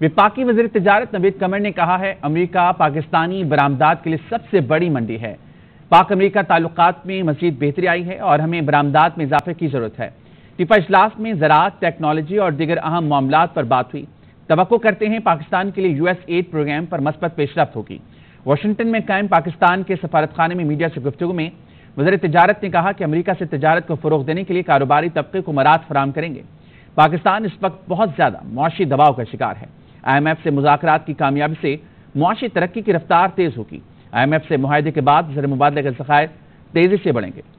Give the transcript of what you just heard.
विपाकी वजीर तजारत नवीद कमर ने कहा है अमरीका पाकिस्तानी बरामदाद के लिए सबसे बड़ी मंडी है पाक अमरीका ताल्लुकात में मजीद बेहतरी आई है और हमें बरामदाद में इजाफे की जरूरत है टिपा इजलास में ज़रात टेक्नोलॉजी और दीगर अहम मामला पर बात हुई तो करते हैं पाकिस्तान के लिए यूएस एड प्रोग्राम पर मस्बत पेशरफ होगी वाशिंगटन में कायम पाकिस्तान के सफारतखाने में मीडिया से गुफ्तु में वजर तजारत ने कहा कि अमरीका से तजारत को फरोग देने के लिए कारोबारी तबके को मराद फराम करेंगे पाकिस्तान इस वक्त बहुत ज़्यादा मुआशी दबाव का शिकार है आई एम एफ से मुजाकर की कामयाबी से मुआशी तरक्की की रफ्तार तेज़ होगी आई एम एफ से माहे के बाद जर मुबादले के जखायर तेज़ी से बढ़ेंगे